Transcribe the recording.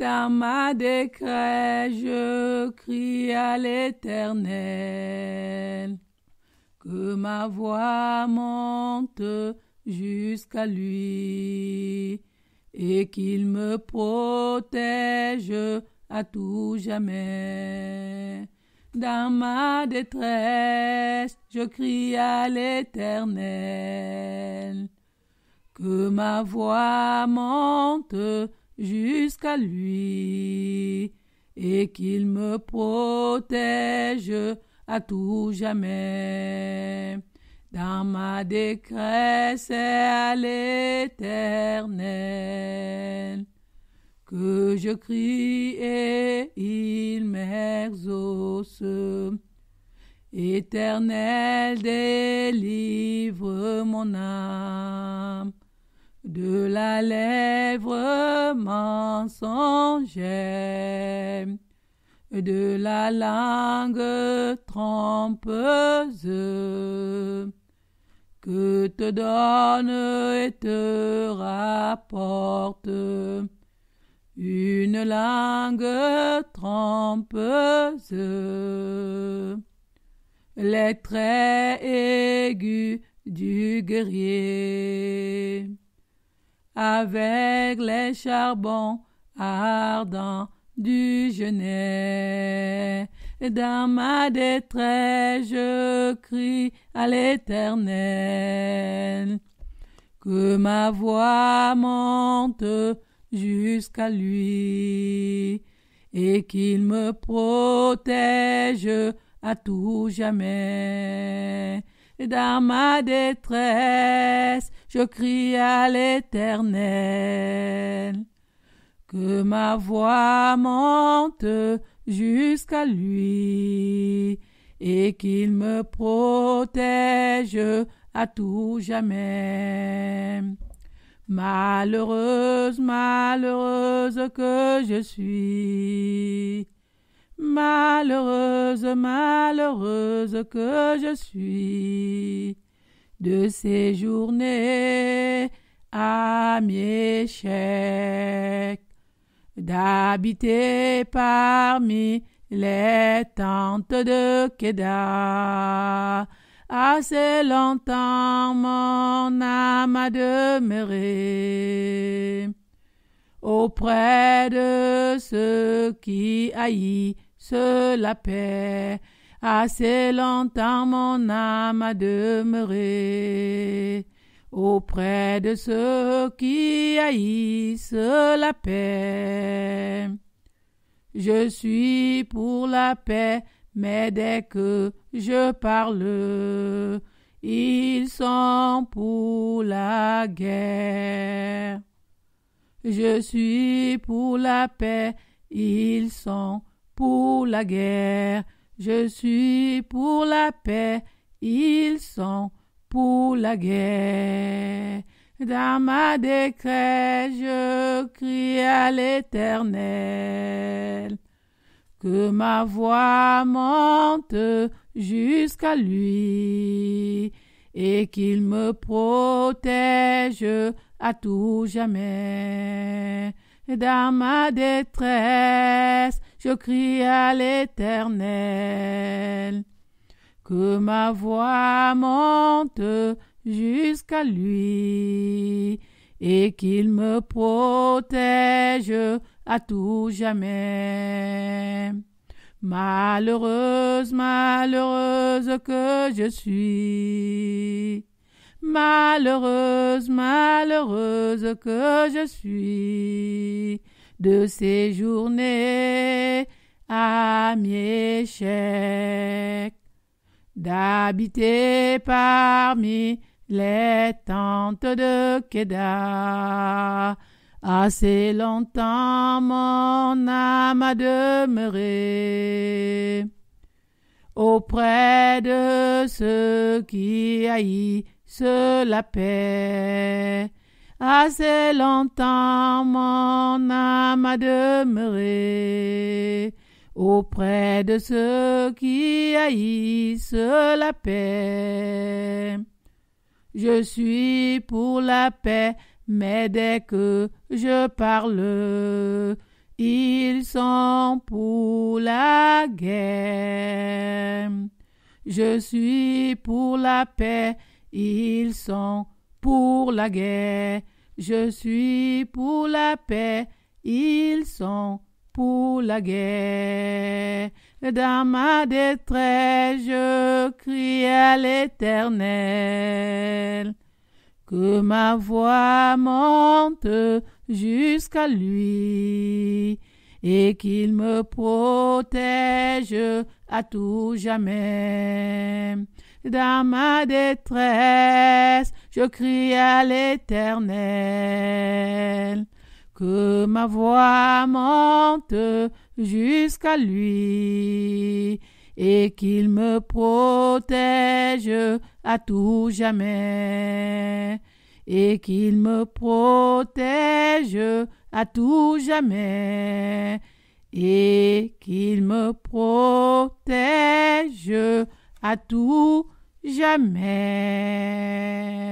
dans ma décret, je crie à l'Éternel. Que ma voix monte jusqu'à lui et qu'il me protège à tout jamais. Dans ma détresse, je crie à l'Éternel. Que ma voix monte jusqu'à lui, et qu'il me protège à tout jamais. Dans ma décresse à l'éternel, que je crie et il m'exauce. Éternel, délivre mon âme de la lèvre mensongère, de la langue trompeuse, que te donne et te rapporte une langue trompeuse. Les traits aigus du guerrier avec les charbons ardents du genêt. Et dans ma détresse, je crie à l'Éternel. Que ma voix monte jusqu'à lui, et qu'il me protège à tout jamais. dans ma détresse, je crie à l'Éternel. Que ma voix monte jusqu'à lui, et qu'il me protège à tout jamais. Malheureuse, malheureuse que je suis. Malheureuse, malheureuse que je suis de séjourner à Méchec, d'habiter parmi les tentes de Kedah, Assez longtemps mon âme a demeuré auprès de ceux qui haïssent la paix Assez longtemps mon âme a demeuré auprès de ceux qui haïssent la paix. Je suis pour la paix, mais dès que je parle, ils sont pour la guerre. Je suis pour la paix, ils sont pour la guerre. Je suis pour la paix, ils sont pour la guerre. Dans ma décret, je crie à l'Éternel. Que ma voix monte jusqu'à lui et qu'il me protège à tout jamais. Dans ma détresse, je crie à l'Éternel. Que ma voix monte jusqu'à lui et qu'il me protège à tout jamais. Malheureuse, malheureuse que je suis. Malheureuse, malheureuse que je suis de séjourner à mi-échec, d'habiter parmi les tentes de Kedah, Assez longtemps mon âme a demeuré auprès de ceux qui haïssent la paix Assez longtemps mon âme a demeuré auprès de ceux qui haïssent la paix. Je suis pour la paix, mais dès que je parle, ils sont pour la guerre. Je suis pour la paix, ils sont pour la guerre, je suis pour la paix, ils sont pour la guerre. Dans ma détresse, je crie à l'Éternel. Que ma voix monte jusqu'à lui et qu'il me protège à tout jamais. Dans ma détresse, je crie à l'Éternel. Que ma voix monte jusqu'à lui et qu'il me protège à tout jamais et qu'il me protège à tout jamais et qu'il me protège à tout jamais.